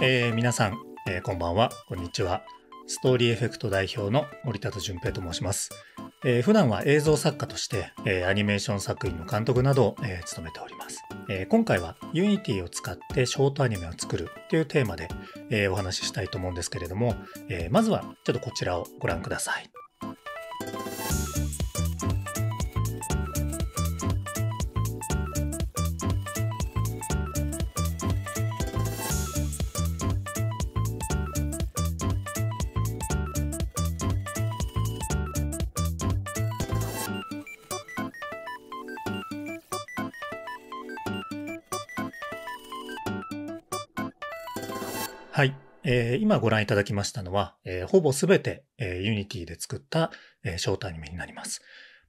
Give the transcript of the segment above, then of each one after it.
えー、皆さん、えー、こんばんは、こんにちは。ストーリーエフェクト代表の森田淳平と申します。えー、普段は映像作家として、えー、アニメーション作品の監督などを、えー、務めております、え今回は Unity を使ってショートアニメを作るというテーマで、えお話ししたいと思うんですけれども、えまずはちょっとこちらをご覧ください。はい。えー、今ご覧いただきましたのは、えー、ほぼすべて、えー、Unity で作った、えー、ショートアニメになります。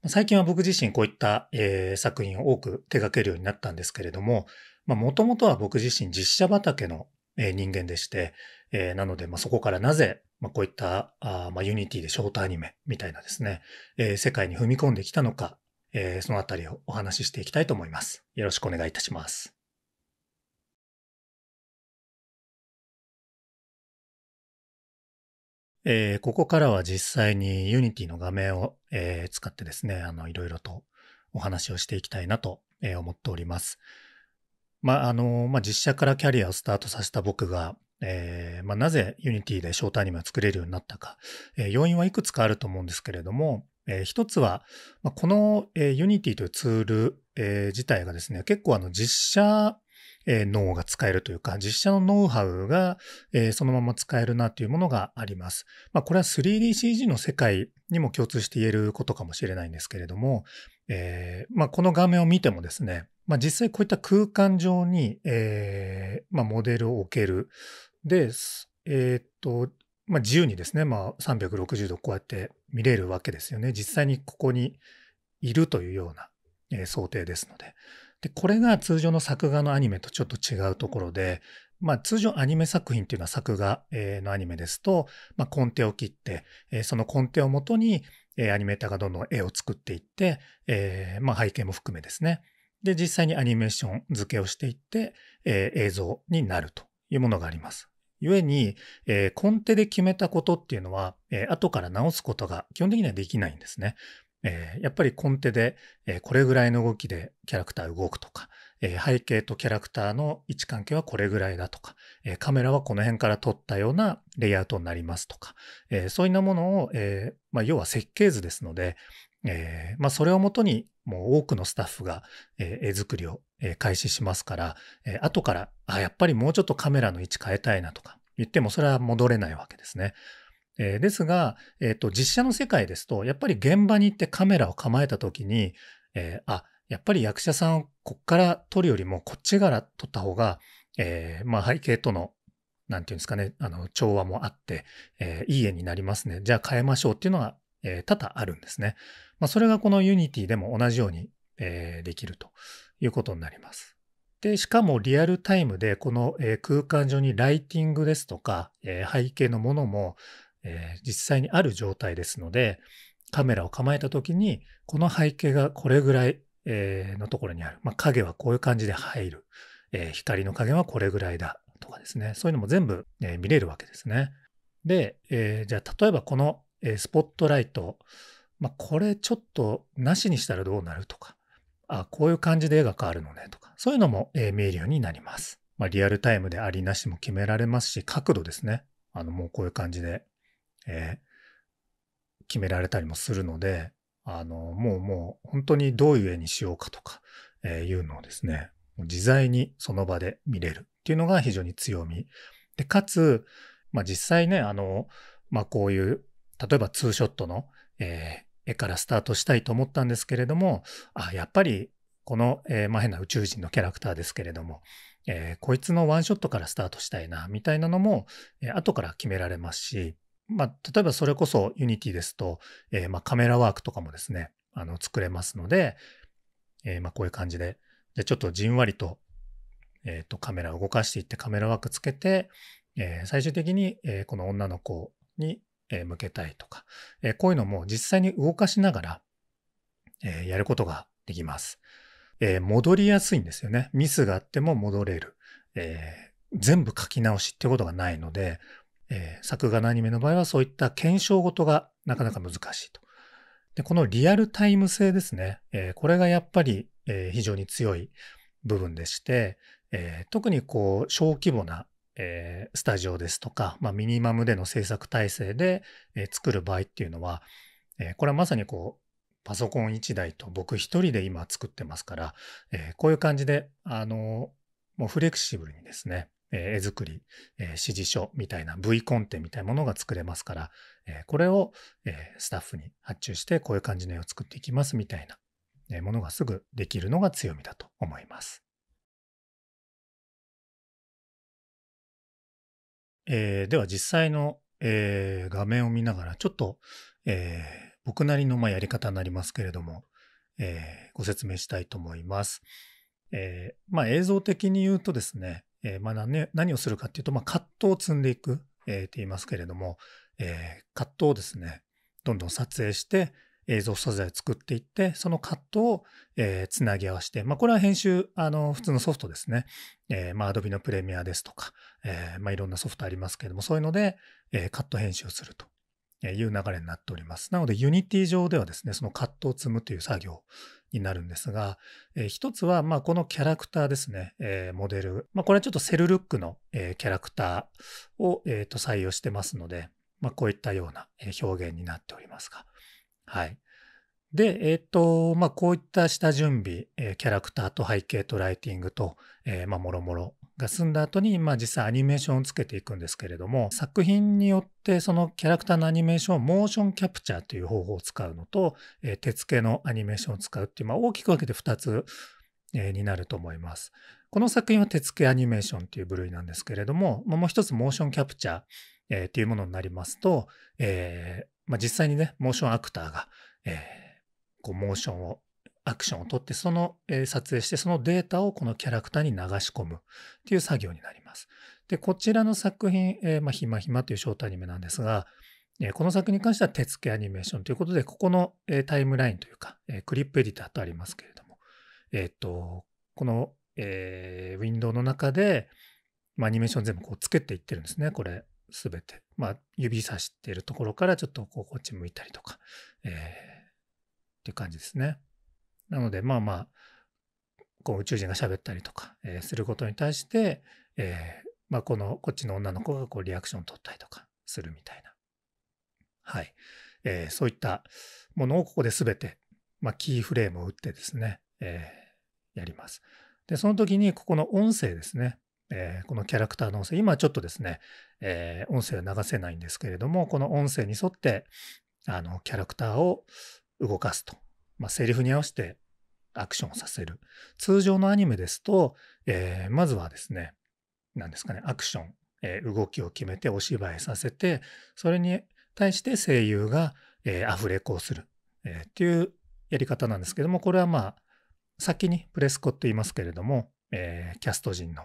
最近は僕自身こういった、えー、作品を多く手掛けるようになったんですけれども、もともとは僕自身実写畑の、えー、人間でして、えー、なので、まあ、そこからなぜ、まあ、こういったあ、まあ、Unity でショートアニメみたいなですね、えー、世界に踏み込んできたのか、えー、そのあたりをお話ししていきたいと思います。よろしくお願いいたします。えー、ここからは実際に Unity の画面を、えー、使ってですね、あの、いろいろとお話をしていきたいなと、えー、思っております。まあ、あの、まあ、実写からキャリアをスタートさせた僕が、えー、まあ、なぜ Unity でショートアニメを作れるようになったか、えー、要因はいくつかあると思うんですけれども、えー、一つは、まあ、この、えー、Unity というツール、えー、自体がですね、結構あの実写えー、脳が使えるというか、実写のノウハウが、えー、そのまま使えるなというものがあります。まあ、これは 3DCG の世界にも共通して言えることかもしれないんですけれども、えー、まあ、この画面を見てもですね、まあ、実際こういった空間上に、えまあ、モデルを置ける。で、えっと、まあ、自由にですね、まあ、360度こうやって見れるわけですよね。実際にここにいるというような、え想定ですので。で、これが通常の作画のアニメとちょっと違うところで、まあ、通常アニメ作品っていうのは作画のアニメですと、まあ、根底を切って、その根底をもとにアニメーターがどんどん絵を作っていって、まあ、背景も含めですね。で、実際にアニメーション付けをしていって、映像になるというものがあります。故に、根底で決めたことっていうのは、後から直すことが基本的にはできないんですね。えー、やっぱりコンテで、えー、これぐらいの動きでキャラクター動くとか、えー、背景とキャラクターの位置関係はこれぐらいだとか、えカメラはこの辺から撮ったようなレイアウトになりますとか、えそういったものを、えまあ、要は設計図ですので、えまあ、それをもとにもう多くのスタッフが、え絵作りを、え開始しますから、え後からあやっぱりもうちょっとカメラの位置変えたいなとか言ってもそれは戻れないわけですね。えー、ですが、えーと、実写の世界ですと、やっぱり現場に行ってカメラを構えた時に、えー、あ、やっぱり役者さんをこっから撮るよりもこっちから撮った方が、えー、まあ背景とのなんていうんですかね、あの、調和もあって、えー、いい絵になりますね。じゃあ変えましょうっていうのは、えー、多々あるんですね。まあ、それがこのユニティでも同じように、えー、できるということになります。で、しかもリアルタイムで、この、え空間上にライティングですとか、え背景のものも、えー、実際にある状態ですので、カメラを構えた時に、この背景がこれぐらい、えー、のところにある。まあ、影はこういう感じで入る。えー、光の加減はこれぐらいだ。とかですね。そういうのも全部、え見れるわけですね。で、えじゃあ例えばこの、えスポットライト、まあ、これちょっとなしにしたらどうなるとか、あ、こういう感じで絵が変わるのねとか、そういうのも、え見えるようになります。まあ、リアルタイムでありなしも決められますし、角度ですね。あの、もうこういう感じで、えー、決められたりもするので、あの、もうもう本当にどういう絵にしようかとか、えー、いうのをですね、自在にその場で見れるっていうのが非常に強み。で、かつ、まあ、実際ね、あの、まあ、こういう、例えばツーショットの、えー、絵からスタートしたいと思ったんですけれども、あ、やっぱりこの、えー、まあ、変な宇宙人のキャラクターですけれども、えー、こいつのワンショットからスタートしたいな、みたいなのも、えー、後から決められますし、まあ、例えばそれこそ Unity ですと、えー、まあ、カメラワークとかもですね、あの、作れますので、えー、まあ、こういう感じで、でちょっとじんわりと、えっ、と、カメラを動かしていってカメラワークつけて、え最終的に、えこの女の子に、え向けたいとか、えこういうのも実際に動かしながら、えやることができます。え戻りやすいんですよね。ミスがあっても戻れる。え全部書き直しってことがないので、えー、作画のアニメの場合はそういった検証ごとがなかなか難しいと。で、このリアルタイム性ですね。えー、これがやっぱり、えー、非常に強い部分でして、え特にこう、小規模な、えスタジオですとか、まあ、ミニマムでの制作体制で、え作る場合っていうのは、えこれはまさにこう、パソコン1台と僕1人で今作ってますから、えこういう感じで、あのもうフレキシブルにですね、え絵作り、え指示書みたいな V コンテみたいなものが作れますから、えこれを、えスタッフに発注してこういう感じの絵を作っていきますみたいな、えものがすぐできるのが強みだと思います。えー、では実際の、えー、画面を見ながらちょっと、えー、僕なりのまやり方になりますけれども、えご説明したいと思います。えまあ、映像的に言うとですね、えー、まあ何、ね、何をするかっていうと、まあ、葛藤を積んでいく、えー、って言いますけれども、えー、葛藤をですねどんどん撮影して映像素材を作っていってその葛藤を、えー、つなぎ合わせて、まあ、これは編集あの普通のソフトですね、えーまあ、Adobe のプレミアですとか、えーまあ、いろんなソフトありますけれどもそういうので、えー、カット編集をするという流れになっております。なので、ユニティ上ではですね、そのカットを積むという作業になるんですが、えー、一つは、まあ、このキャラクターですね、えー、モデル。まあ、これはちょっとセルルックの、えー、キャラクターを、えー、と採用してますので、まあ、こういったような表現になっておりますが。はい。で、えっ、ー、と、まあ、こういった下準備、えー、キャラクターと背景とライティングと、えー、まあ、もろもろ、が済んだ後に、まあ、実際アニメーションをつけていくんですけれども作品によってそのキャラクターのアニメーションをモーションキャプチャーという方法を使うのと、えー、手付けのアニメーションを使うっていう、まあ、大きく分けて2つ、えー、になると思います。この作品は手付けアニメーションという部類なんですけれども、もう一つモーションキャプチャー、えー、っていうものになりますと、えーまあ、実際にね、モーションアクターが、えー、こうモーションをアクションを取って、その、えー、撮影して、そのデータをこのキャラクターに流し込むっていう作業になります。で、こちらの作品、えー、まあ、ひまひまというショートアニメなんですが、えー、この作品に関しては手付けアニメーションということで、ここの、えー、タイムラインというか、えー、クリップエディターとありますけれども、えー、っと、この、えー、ウィンドウの中で、まあ、アニメーション全部こう作っていってるんですね、これ。すべて。まあ、指さしているところからちょっとこうこっち向いたりとか、えー、っていう感じですね。なので、まあまあ、こう宇宙人が喋ったりとか、えー、することに対して、えー、まあ、この、こっちの女の子がこうリアクションを取ったりとかするみたいな。はい。えー、そういったものをここで全て、まあ、キーフレームを打ってですね、えやります。で、その時にここの音声ですね、えー、このキャラクターの音声、今ちょっとですね、えー、音声は流せないんですけれども、この音声に沿って、あの、キャラクターを動かすとまあ、セリフに合わせてアクションをさせる。通常のアニメですと、えー、まずはですね、何ですかね、アクション、えー、動きを決めてお芝居させて、それに対して声優が、えー、アフレコをする、えっていうやり方なんですけども、これはまあ、先にプレスコって言いますけれども、えー、キャスト陣の、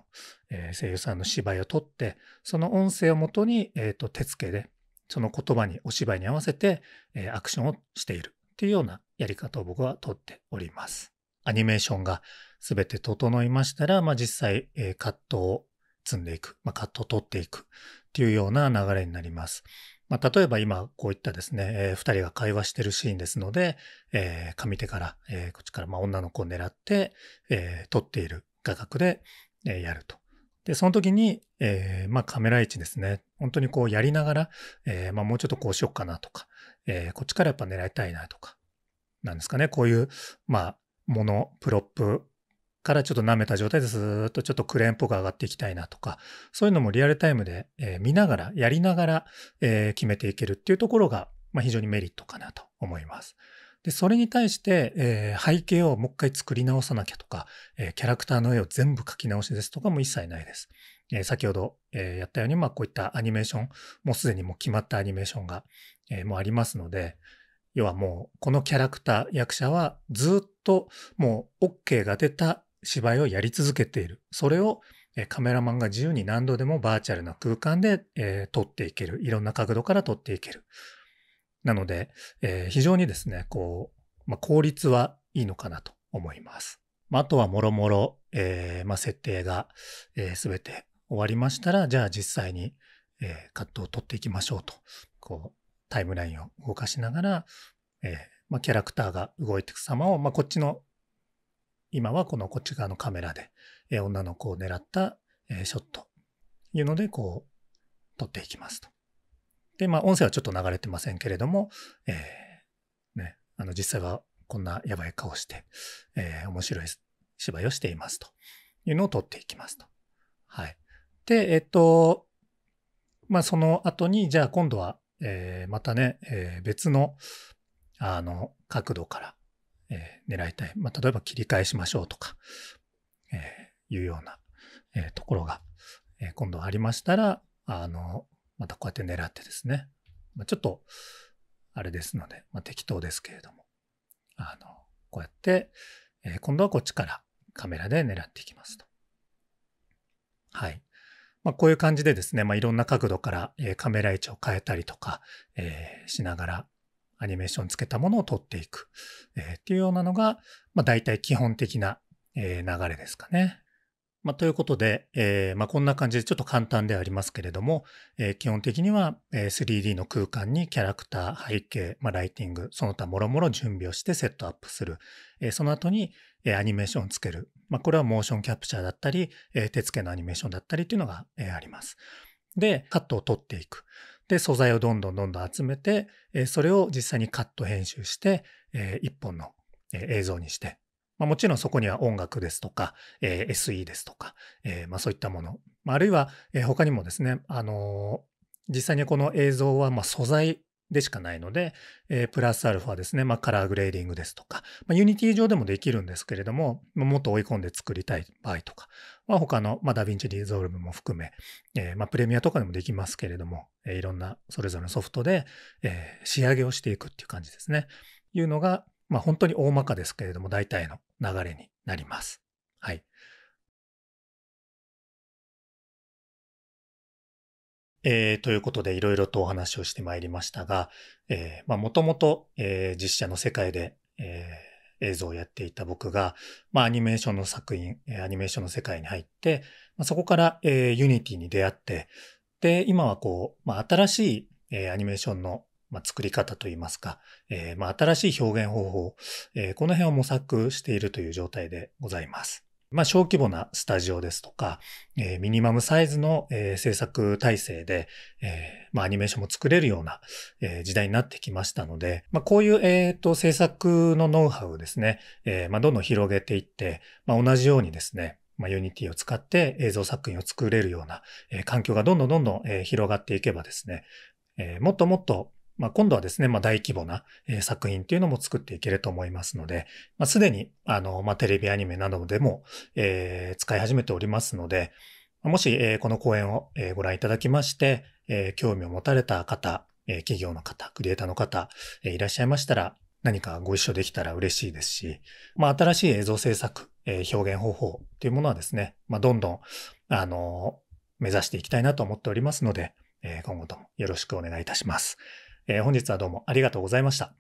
えー、声優さんの芝居を撮って、その音声をもとに、えーと、手付けで、その言葉に、お芝居に合わせて、えー、アクションをしている。っていうようなやり方を僕はとっております。アニメーションが全て整いましたら、まあ、実際、えー、カットを積んでいく、まあ、カットを取っていくっていうような流れになります。まあ、例えば今こういったですね、えー、2人が会話してるシーンですので、えー、上手から、えー、こっちからま女の子を狙って、えー、撮っている画角で、えやると。で、その時に、えー、まあ、カメラ位置ですね。本当にこうやりながら、えー、まあ、もうちょっとこうしよっかなとか、えー、こっちからやっぱ狙いたいなとか、なんですかね、こういう、まあ、もの、プロップからちょっと舐めた状態でずっとちょっとクレーンっぽく上がっていきたいなとか、そういうのもリアルタイムで、えー、見ながら、やりながら、えー、決めていけるっていうところが、まあ、非常にメリットかなと思います。で、それに対して、えー、背景をもう一回作り直さなきゃとか、えー、キャラクターの絵を全部描き直しですとかも一切ないです。えー、先ほど、えやったように、まあ、こういったアニメーション、もうすでにもう決まったアニメーションが、えもありますので、要はもうこのキャラクター、役者はずっともう OK が出た芝居をやり続けている。それをカメラマンが自由に何度でもバーチャルな空間で、え撮っていける。いろんな角度から撮っていける。なので、え非常にですね、こう、まあ、効率はいいのかなと思います。まあ、あとはもろもろ、えー、まあ、設定が、えー、全て終わりましたら、じゃあ実際に、えー、カットを撮っていきましょうと。こう、タイムラインを動かしながら、えー、まあ、キャラクターが動いていく様を、まあ、こっちの今はこのこっち側のカメラで、えー、女の子を狙った、えー、ショットいうのでこう撮っていきますと。でまあ音声はちょっと流れてませんけれども、えーね、あの実際はこんなやばい顔して、えー、面白い芝居をしていますというのを撮っていきますと。はい、でえっとまあその後にじゃあ今度はえー、またね、えー、別のあの角度から、えー、狙いたい、まあ、例えば切り返しましょうとか、えー、いうような、えー、ところが、えー、今度ありましたらあのまたこうやって狙ってですね、まあ、ちょっとあれですので、まあ、適当ですけれどもあのこうやって、えー、今度はこっちからカメラで狙っていきますと。はい。まあ、こういう感じでですね、まあ、いろんな角度から、えカメラ位置を変えたりとか、えー、しながらアニメーションつけたものを撮っていく、えー、っていうようなのが、まあ、大体基本的な、え流れですかね。まあ、ということで、えーまあ、こんな感じでちょっと簡単ではありますけれども、えー、基本的には 3D の空間にキャラクター、背景、まあ、ライティング、その他もろもろ準備をしてセットアップする。えー、その後にアニメーションをつける。まあ、これはモーションキャプチャーだったり、えー、手付けのアニメーションだったりっていうのが、えー、あります。で、カットを取っていく。で、素材をどんどんどんどん集めて、えー、それを実際にカット編集して、えー、1本の、え映像にして、まあ、もちろんそこには音楽ですとか、え SE ですとか、えまあ、そういったもの、まあ、るいは、え他にもですね、あの実際にこの映像はま素材でしかないので、えー、プラスアルファですね、まあ、カラーグレーディングですとか、まあ、ユニティ上でもできるんですけれども、まあ、もっと追い込んで作りたい場合とか、まあ、他の、まあ、ダヴィンチリゾルブも含め、えーまあ、プレミアとかでもできますけれども、えー、いろんなそれぞれのソフトで、えー、仕上げをしていくっていう感じですね。いうのが、まあ、本当に大まかですけれども、大体の流れになります。はい。えー、ということでいろいろとお話をしてまいりましたが、えー、まあもともと、え実写の世界で、えー、映像をやっていた僕が、まあアニメーションの作品、アニメーションの世界に入って、まあ、そこから、えー、ユニティに出会って、で、今はこう、まあ新しい、えー、アニメーションのまあ、作り方といいますか、えーまあ、新しい表現方法、えー、この辺を模索しているという状態でございます。まあ、小規模なスタジオですとか、えー、ミニマムサイズの、えー、制作体制で、えー、まあ、アニメーションも作れるような、えー、時代になってきましたので、まあ、こういう、えっ、ー、と、制作のノウハウをですね、えー、まあ、どんどん広げていって、まあ、同じようにですね、まあ、ユニティを使って映像作品を作れるような、えー、環境がどんどんどんどん、えー、広がっていけばですね、えー、もっともっとまあ、今度はですね、まあ、大規模な、え作品っていうのも作っていけると思いますので、まあ、すでに、あの、まあ、テレビアニメなどでも、えー、使い始めておりますので、もし、えー、この講演を、えご覧いただきまして、えー、興味を持たれた方、えー、企業の方、クリエイターの方、えー、いらっしゃいましたら、何かご一緒できたら嬉しいですし、まあ、新しい映像制作、えー、表現方法っていうものはですね、まあ、どんどん、あの目指していきたいなと思っておりますので、え今後ともよろしくお願いいたします。えー、本日はどうもありがとうございました。